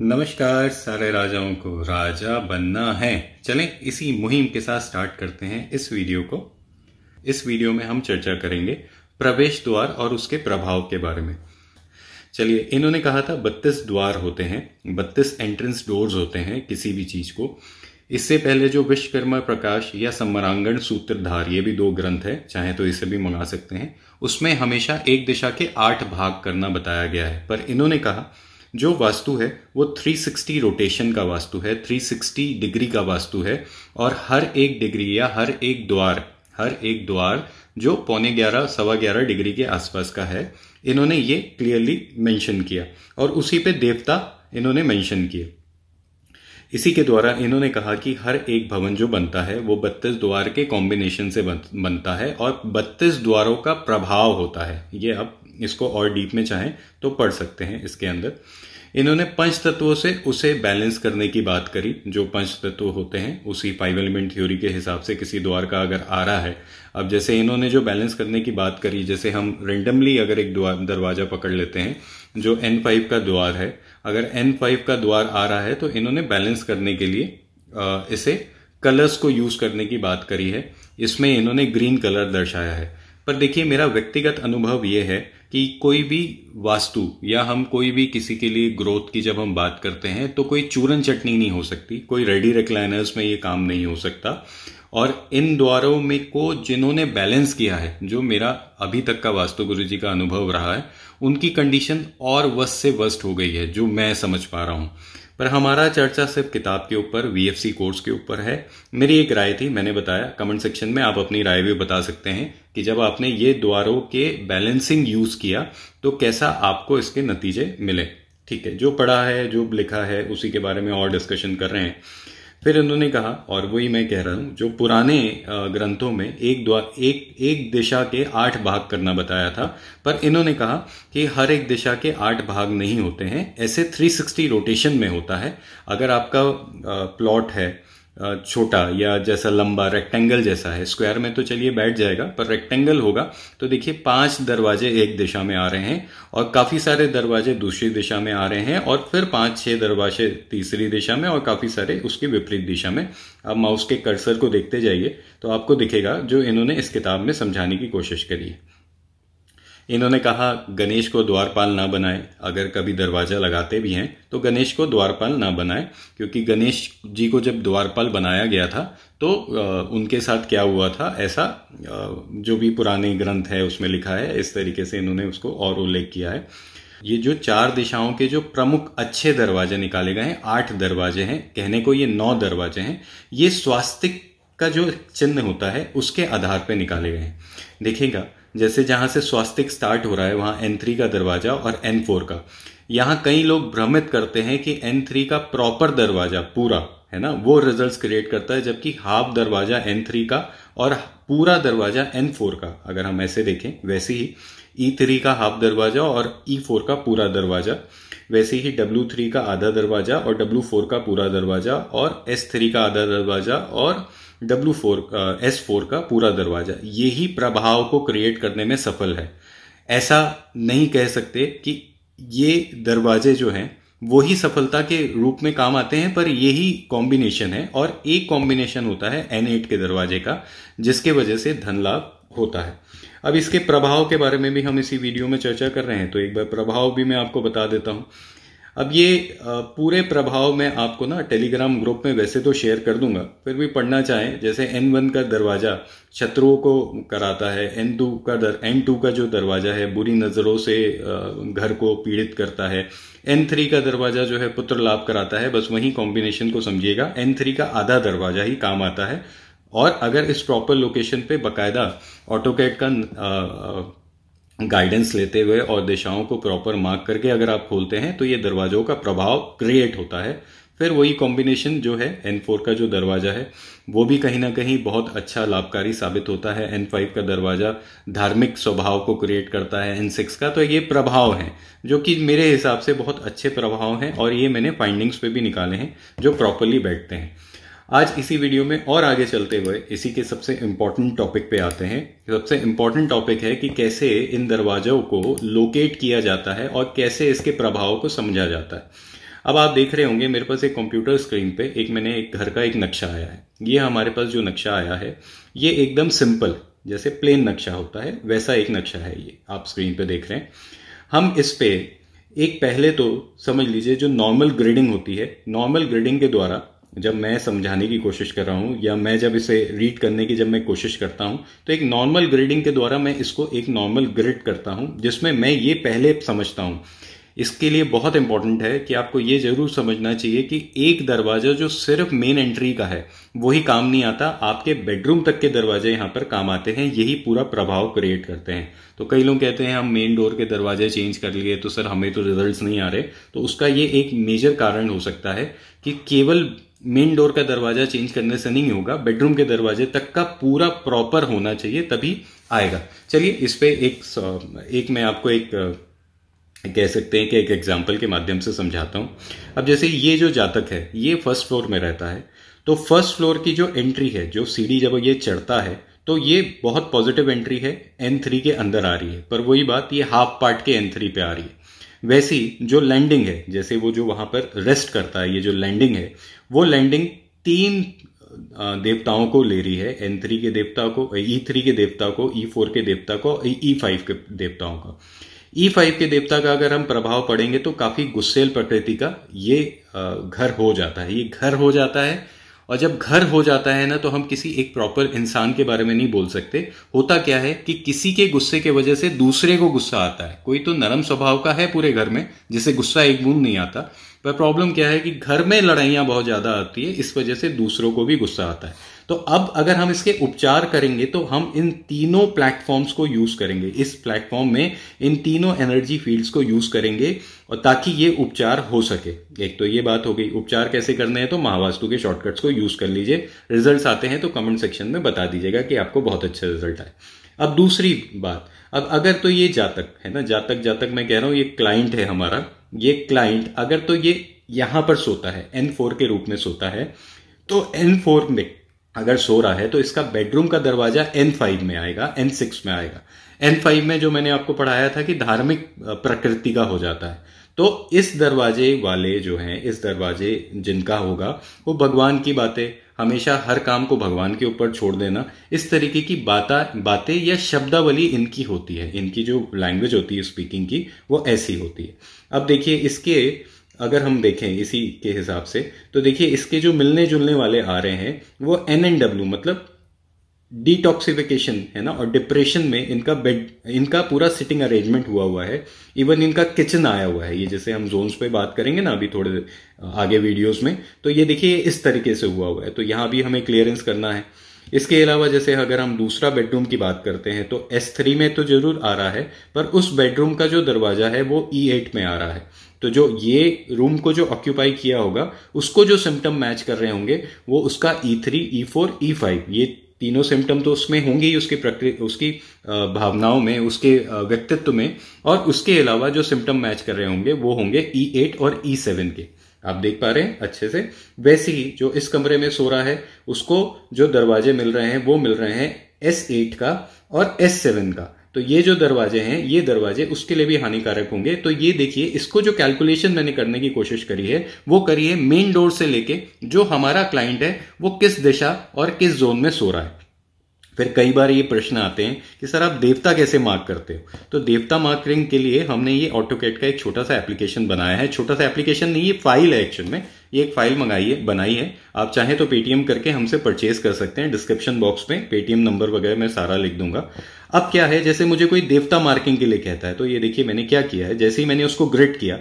नमस्कार सारे राजाओं को राजा बनना है चलें इसी मुहिम के साथ स्टार्ट करते हैं इस वीडियो को इस वीडियो में हम चर्चा करेंगे प्रवेश द्वार और उसके प्रभाव के बारे में चलिए इन्होंने कहा था बत्तीस द्वार होते हैं बत्तीस एंट्रेंस डोर्स होते हैं किसी भी चीज को इससे पहले जो विश्वकर्मा प्रकाश या समरांगण सूत्रधार ये भी दो ग्रंथ है चाहे तो इसे भी मंगा सकते हैं उसमें हमेशा एक दिशा के आठ भाग करना बताया गया है पर इन्होंने कहा जो वास्तु है वो 360 रोटेशन का वास्तु है 360 डिग्री का वास्तु है और हर एक डिग्री या हर एक द्वार हर एक द्वार जो पौने ग्यारह सवा ग्यारह डिग्री के आसपास का है इन्होंने ये क्लियरली मेंशन किया और उसी पे देवता इन्होंने मेंशन किए इसी के द्वारा इन्होंने कहा कि हर एक भवन जो बनता है वो बत्तीस द्वार के कॉम्बिनेशन से बनता है और बत्तीस द्वारों का प्रभाव होता है ये अब इसको और डीप में चाहें तो पढ़ सकते हैं इसके अंदर इन्होंने पंच तत्वों से उसे बैलेंस करने की बात करी जो पंच तत्व होते हैं उसी फाइव एलिमेंट थ्योरी के हिसाब से किसी द्वार का अगर आ रहा है अब जैसे इन्होंने जो बैलेंस करने की बात करी जैसे हम रेंडमली अगर एक द्वार दरवाज़ा पकड़ लेते हैं जो एन फाइव का द्वार है अगर एन फाइव का द्वार आ रहा है तो इन्होंने बैलेंस करने के लिए इसे कलर्स को यूज़ करने की बात करी है इसमें इन्होंने ग्रीन कलर दर्शाया है पर देखिए मेरा व्यक्तिगत अनुभव यह है कि कोई भी वास्तु या हम कोई भी किसी के लिए ग्रोथ की जब हम बात करते हैं तो कोई चूरन चटनी नहीं हो सकती कोई रेडी रेक्लाइनर्स में ये काम नहीं हो सकता और इन द्वारों में को जिन्होंने बैलेंस किया है जो मेरा अभी तक का वास्तु गुरु जी का अनुभव रहा है उनकी कंडीशन और वस्त से वस्ट हो गई है जो मैं समझ पा रहा हूं पर हमारा चर्चा सिर्फ किताब के ऊपर वी कोर्स के ऊपर है मेरी एक राय थी मैंने बताया कमेंट सेक्शन में आप अपनी राय भी बता सकते हैं कि जब आपने ये द्वारों के बैलेंसिंग यूज़ किया तो कैसा आपको इसके नतीजे मिले ठीक है जो पढ़ा है जो लिखा है उसी के बारे में और डिस्कशन कर रहे हैं फिर इन्होंने कहा और वही मैं कह रहा हूँ जो पुराने ग्रंथों में एक द्वा एक एक दिशा के आठ भाग करना बताया था पर इन्होंने कहा कि हर एक दिशा के आठ भाग नहीं होते हैं ऐसे 360 रोटेशन में होता है अगर आपका प्लॉट है छोटा या जैसा लंबा रेक्टेंगल जैसा है स्क्वायर में तो चलिए बैठ जाएगा पर रेक्टेंगल होगा तो देखिए पांच दरवाजे एक दिशा में आ रहे हैं और काफ़ी सारे दरवाजे दूसरी दिशा में आ रहे हैं और फिर पांच छह दरवाजे तीसरी दिशा में और काफ़ी सारे उसके विपरीत दिशा में आप माउस के कर्सर को देखते जाइए तो आपको दिखेगा जो इन्होंने इस किताब में समझाने की कोशिश करी है इन्होंने कहा गणेश को द्वारपाल ना बनाए अगर कभी दरवाज़ा लगाते भी हैं तो गणेश को द्वारपाल ना बनाए क्योंकि गणेश जी को जब द्वारपाल बनाया गया था तो उनके साथ क्या हुआ था ऐसा जो भी पुराने ग्रंथ है उसमें लिखा है इस तरीके से इन्होंने उसको और उल्लेख किया है ये जो चार दिशाओं के जो प्रमुख अच्छे दरवाजे निकाले गए हैं आठ दरवाजे हैं कहने को ये नौ दरवाजे हैं ये स्वास्तिक का जो चिन्ह होता है उसके आधार पर निकाले गए हैं देखिएगा जैसे जहां से स्वास्तिक स्टार्ट हो रहा है वहां एन थ्री का दरवाज़ा और एन फोर का यहां कई लोग भ्रमित करते हैं कि एन थ्री का प्रॉपर दरवाज़ा पूरा है ना वो रिजल्ट्स क्रिएट करता है जबकि हाफ दरवाज़ा एन थ्री का और पूरा दरवाज़ा एन फोर का अगर हम ऐसे देखें वैसे ही ई e थ्री का हाफ दरवाज़ा और ई e फोर का पूरा दरवाज़ा वैसे ही डब्ल्यू थ्री का आधा दरवाज़ा और डब्ल्यू फोर का पूरा दरवाज़ा और एस थ्री का आधा दरवाज़ा और डब्ल्यू फोर एस फोर का पूरा दरवाज़ा यही प्रभाव को क्रिएट करने में सफल है ऐसा नहीं कह सकते कि ये दरवाजे जो हैं वो ही सफलता के रूप में काम आते हैं पर यही कॉम्बिनेशन है और एक कॉम्बिनेशन होता है एन एट के दरवाजे का जिसके वजह से धन लाभ होता है अब इसके प्रभाव के बारे में भी हम इसी वीडियो में चर्चा कर रहे हैं तो एक बार प्रभाव भी मैं आपको बता देता हूँ अब ये पूरे प्रभाव मैं आपको ना टेलीग्राम ग्रुप में वैसे तो शेयर कर दूंगा फिर भी पढ़ना चाहें जैसे एन वन का दरवाज़ा शत्रुओं को कराता है एन टू का दर एन टू का जो दरवाज़ा है बुरी नज़रों से घर को पीड़ित करता है एन थ्री का दरवाज़ा जो है पुत्र लाभ कराता है बस वही कॉम्बिनेशन को समझिएगा एन थ्री का आधा दरवाज़ा ही काम आता है और अगर इस प्रॉपर लोकेशन पे बकायदा ऑटो का गाइडेंस लेते हुए और दिशाओं को प्रॉपर मार्क करके अगर आप खोलते हैं तो ये दरवाजों का प्रभाव क्रिएट होता है फिर वही कॉम्बिनेशन जो है एन फोर का जो दरवाज़ा है वो भी कहीं ना कहीं बहुत अच्छा लाभकारी साबित होता है एन फाइव का दरवाज़ा धार्मिक स्वभाव को क्रिएट करता है एन सिक्स का तो ये प्रभाव है जो कि मेरे हिसाब से बहुत अच्छे प्रभाव हैं और ये मैंने फाइंडिंग्स पे भी निकाले हैं जो प्रॉपरली बैठते हैं आज इसी वीडियो में और आगे चलते हुए इसी के सबसे इम्पोर्टेंट टॉपिक पे आते हैं सबसे इम्पोर्टेंट टॉपिक है कि कैसे इन दरवाजों को लोकेट किया जाता है और कैसे इसके प्रभाव को समझा जाता है अब आप देख रहे होंगे मेरे पास एक कंप्यूटर स्क्रीन पे एक मैंने एक घर का एक नक्शा आया है ये हमारे पास जो नक्शा आया है ये एकदम सिंपल जैसे प्लेन नक्शा होता है वैसा एक नक्शा है ये आप स्क्रीन पे देख रहे हैं हम इस पे एक पहले तो समझ लीजिए जो नॉर्मल ग्रेडिंग होती है नॉर्मल ग्रेडिंग के द्वारा जब मैं समझाने की कोशिश कर रहा हूँ या मैं जब इसे रीड करने की जब मैं कोशिश करता हूँ तो एक नॉर्मल ग्रेडिंग के द्वारा मैं इसको एक नॉर्मल ग्रेड करता हूँ जिसमें मैं ये पहले समझता हूँ इसके लिए बहुत इंपॉर्टेंट है कि आपको ये जरूर समझना चाहिए कि एक दरवाज़ा जो सिर्फ मेन एंट्री का है वही काम नहीं आता आपके बेडरूम तक के दरवाजे यहाँ पर काम आते हैं यही पूरा प्रभाव क्रिएट करते हैं तो कई लोग कहते हैं हम मेन डोर के दरवाजे चेंज कर लिए तो सर हमें तो रिजल्ट नहीं आ रहे तो उसका ये एक मेजर कारण हो सकता है कि केवल मेन डोर का दरवाजा चेंज करने से नहीं होगा बेडरूम के दरवाजे तक का पूरा प्रॉपर होना चाहिए तभी आएगा चलिए इस पर एक एक मैं आपको एक कह सकते हैं कि एक एग्जाम्पल के माध्यम से समझाता हूँ अब जैसे ये जो जातक है ये फर्स्ट फ्लोर में रहता है तो फर्स्ट फ्लोर की जो एंट्री है जो सीढ़ी जब ये चढ़ता है तो ये बहुत पॉजिटिव एंट्री है एन थ्री के अंदर आ रही है पर वही बात ये हाफ पार्ट के एन थ्री पे आ रही है वैसी जो लैंडिंग है जैसे वो जो वहां पर रेस्ट करता है ये जो लैंडिंग है वो लैंडिंग तीन देवताओं को ले रही है एन थ्री के देवता को ई थ्री e के देवता को ई e फोर के देवता को ई फाइव e के देवताओं का ई फाइव के देवता का अगर हम प्रभाव पड़ेंगे तो काफी गुस्सेल प्रकृति का ये घर हो जाता है ये घर हो जाता है और जब घर हो जाता है ना तो हम किसी एक प्रॉपर इंसान के बारे में नहीं बोल सकते होता क्या है कि किसी के गुस्से के वजह से दूसरे को गुस्सा आता है कोई तो नरम स्वभाव का है पूरे घर में जिसे गुस्सा एक बूंद नहीं आता वह प्रॉब्लम क्या है कि घर में लड़ाइयाँ बहुत ज़्यादा आती है इस वजह से दूसरों को भी गुस्सा आता है तो अब अगर हम इसके उपचार करेंगे तो हम इन तीनों प्लेटफॉर्म्स को यूज़ करेंगे इस प्लेटफॉर्म में इन तीनों एनर्जी फील्ड्स को यूज़ करेंगे और ताकि ये उपचार हो सके एक तो ये बात हो गई उपचार कैसे करने हैं तो महावास्तु के शॉर्टकट्स को यूज़ कर लीजिए रिजल्ट आते हैं तो कमेंट सेक्शन में बता दीजिएगा कि आपको बहुत अच्छा रिजल्ट आए अब दूसरी बात अब अगर तो ये जातक है ना जातक जातक मैं कह रहा हूं ये क्लाइंट है हमारा ये क्लाइंट अगर तो ये यहां पर सोता है एन फोर के रूप में सोता है तो एन फोर में अगर सो रहा है तो इसका बेडरूम का दरवाजा एन फाइव में आएगा एन सिक्स में आएगा एन फाइव में जो मैंने आपको पढ़ाया था कि धार्मिक प्रकृति का हो जाता है तो इस दरवाजे वाले जो हैं इस दरवाजे जिनका होगा वो भगवान की बातें हमेशा हर काम को भगवान के ऊपर छोड़ देना इस तरीके की बाता बातें या शब्दावली इनकी होती है इनकी जो लैंग्वेज होती है स्पीकिंग की वो ऐसी होती है अब देखिए इसके अगर हम देखें इसी के हिसाब से तो देखिए इसके जो मिलने जुलने वाले आ रहे हैं वो एन एन डब्ल्यू मतलब डिटॉक्सिफिकेशन है ना और डिप्रेशन में इनका बेड इनका पूरा सिटिंग अरेंजमेंट हुआ हुआ है इवन इनका किचन आया हुआ है ये जैसे हम जोन्स पे बात करेंगे ना अभी थोड़े आगे वीडियोस में तो ये देखिए इस तरीके से हुआ हुआ है तो यहाँ भी हमें क्लियरेंस करना है इसके अलावा जैसे अगर हम दूसरा बेडरूम की बात करते हैं तो एस में तो जरूर आ रहा है पर उस बेडरूम का जो दरवाजा है वो ई e में आ रहा है तो जो ये रूम को जो ऑक्यूपाई किया होगा उसको जो सिम्टम मैच कर रहे होंगे वो उसका फोर ई फाइव ये तीनों सिम्टम तो उसमें होंगे ही उसके प्रकृति उसकी भावनाओं में उसके व्यक्तित्व में और उसके अलावा जो सिम्टम मैच कर रहे होंगे वो होंगे ई e एट और ई e सेवन के आप देख पा रहे हैं अच्छे से वैसे ही जो इस कमरे में सो रहा है उसको जो दरवाजे मिल रहे हैं वो मिल रहे हैं एस एट का और एस सेवन का तो ये जो दरवाजे हैं ये दरवाजे उसके लिए भी हानिकारक होंगे तो ये देखिए इसको जो कैलकुलेशन मैंने करने की कोशिश करी है वो करिए मेन डोर से लेके जो हमारा क्लाइंट है वो किस दिशा और किस जोन में सो रहा है फिर कई बार ये प्रश्न आते हैं कि सर आप देवता कैसे मार्क करते हो तो देवता मार्किंग के लिए हमने ये ऑटोकेट का एक छोटा सा एप्लीकेशन बनाया है छोटा सा एप्लीकेशन नहीं ये फाइल है एक्चुअल में ये एक फाइल मंगाई है बनाई है आप चाहें तो पेटीएम करके हमसे परचेज कर सकते हैं डिस्क्रिप्शन बॉक्स में पेटीएम नंबर वगैरह मैं सारा लिख दूंगा अब क्या है जैसे मुझे कोई देवता मार्किंग के लिए कहता है तो ये देखिए मैंने क्या किया है जैसे ही मैंने उसको ग्रिड किया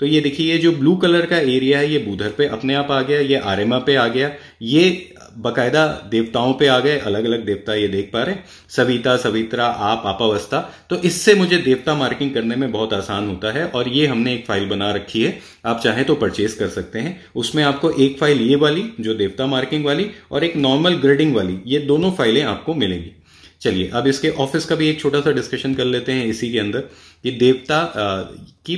तो ये देखिए ये जो ब्लू कलर का एरिया है ये बूधर पे अपने आप आ गया ये आरएमा पे आ गया ये बकायदा देवताओं पे आ गए अलग अलग देवता ये देख पा रहे सविता सवित्रा आप आपावस्था तो इससे मुझे देवता मार्किंग करने में बहुत आसान होता है और ये हमने एक फाइल बना रखी है आप चाहें तो परचेज कर सकते हैं उसमें आपको एक फाइल ये वाली जो देवता मार्किंग वाली और एक नॉर्मल ग्रेडिंग वाली ये दोनों फाइलें आपको मिलेंगी चलिए अब इसके ऑफिस का भी एक छोटा सा डिस्कशन कर लेते हैं इसी के अंदर कि देवता की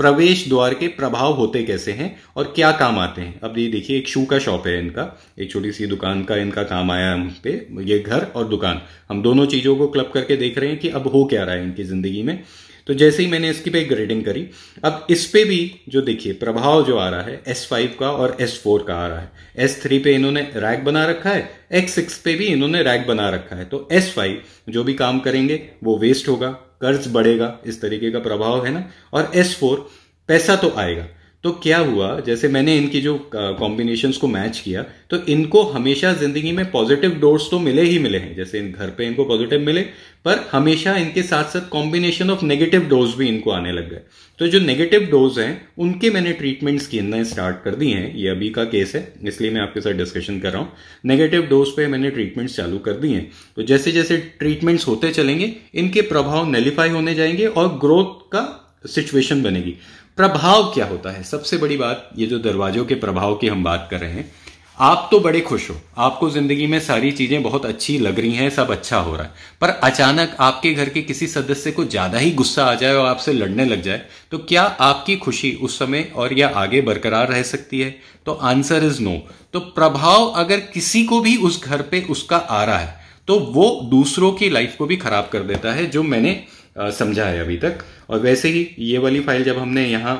प्रवेश द्वार के प्रभाव होते कैसे हैं और क्या काम आते हैं अब ये देखिए एक शू का शॉप है इनका एक छोटी सी दुकान का इनका काम आया हम पे ये घर और दुकान हम दोनों चीज़ों को क्लब करके देख रहे हैं कि अब हो क्या रहा है इनकी ज़िंदगी में तो जैसे ही मैंने इसकी पे ग्रेडिंग करी अब इस पे भी जो देखिए प्रभाव जो आ रहा है एस फाइव का और एस फोर का आ रहा है एस थ्री पे इन्होंने रैक बना रखा है X6 सिक्स पे भी इन्होंने रैक बना रखा है तो एस फाइव जो भी काम करेंगे वो वेस्ट होगा कर्ज बढ़ेगा इस तरीके का प्रभाव है ना और एस फोर पैसा तो आएगा तो क्या हुआ जैसे मैंने इनकी जो कॉम्बिनेशंस को मैच किया तो इनको हमेशा जिंदगी में पॉजिटिव डोर्स तो मिले ही मिले हैं जैसे इन घर पे इनको पॉजिटिव मिले पर हमेशा इनके साथ साथ कॉम्बिनेशन ऑफ नेगेटिव डोज भी इनको आने लग गए तो जो नेगेटिव डोज हैं उनके मैंने ट्रीटमेंट्स करना स्टार्ट कर दी हैं ये अभी का केस है इसलिए मैं आपके साथ डिस्कशन कर रहा हूँ नेगेटिव डोज पे मैंने ट्रीटमेंट्स चालू कर दी हैं तो जैसे जैसे ट्रीटमेंट्स होते चलेंगे इनके प्रभाव नेलीफाई होने जाएंगे और ग्रोथ का सिचुएशन बनेगी प्रभाव क्या होता है सबसे बड़ी बात ये जो दरवाजों के प्रभाव की हम बात कर रहे हैं आप तो बड़े खुश हो आपको जिंदगी में सारी चीजें बहुत अच्छी लग रही हैं सब अच्छा हो रहा है पर अचानक आपके घर के किसी सदस्य को ज्यादा ही गुस्सा आ जाए और आपसे लड़ने लग जाए तो क्या आपकी खुशी उस समय और या आगे बरकरार रह सकती है तो आंसर इज नो तो प्रभाव अगर किसी को भी उस घर पे उसका आ रहा है तो वो दूसरों की लाइफ को भी खराब कर देता है जो मैंने समझा है अभी तक और वैसे ही ये वाली फाइल जब हमने यहाँ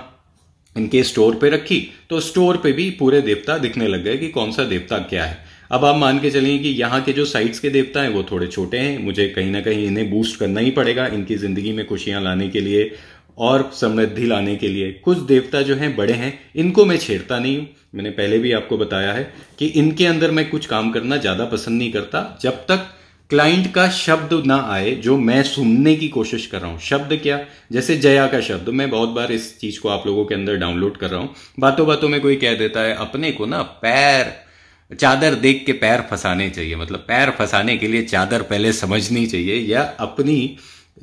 इनके स्टोर पे रखी तो स्टोर पे भी पूरे देवता दिखने लग गए कि कौन सा देवता क्या है अब आप मान के चलिए कि यहाँ के जो साइट्स के देवता हैं वो थोड़े छोटे हैं मुझे कहीं ना कहीं इन्हें बूस्ट करना ही पड़ेगा इनकी ज़िंदगी में खुशियां लाने के लिए और समृद्धि लाने के लिए कुछ देवता जो हैं बड़े हैं इनको मैं छेड़ता नहीं हूं मैंने पहले भी आपको बताया है कि इनके अंदर मैं कुछ काम करना ज़्यादा पसंद नहीं करता जब तक क्लाइंट का शब्द ना आए जो मैं सुनने की कोशिश कर रहा हूं शब्द क्या जैसे जया का शब्द मैं बहुत बार इस चीज को आप लोगों के अंदर डाउनलोड कर रहा हूं बातों बातों में कोई कह देता है अपने को ना पैर चादर देख के पैर फंसाने चाहिए मतलब पैर फंसाने के लिए चादर पहले समझनी चाहिए या अपनी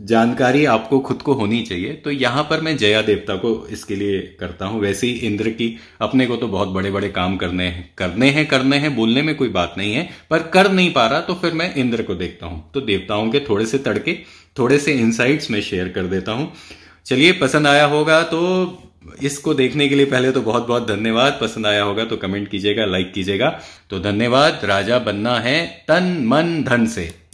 जानकारी आपको खुद को होनी चाहिए तो यहां पर मैं जया देवता को इसके लिए करता हूं वैसे ही इंद्र की अपने को तो बहुत बड़े बड़े काम करने हैं करने हैं करने हैं बोलने में कोई बात नहीं है पर कर नहीं पा रहा तो फिर मैं इंद्र को देखता हूं तो देवताओं के थोड़े से तड़के थोड़े से इंसाइट्स में शेयर कर देता हूँ चलिए पसंद आया होगा तो इसको देखने के लिए पहले तो बहुत बहुत धन्यवाद पसंद आया होगा तो कमेंट कीजिएगा लाइक कीजिएगा तो धन्यवाद राजा बनना है तन मन धन से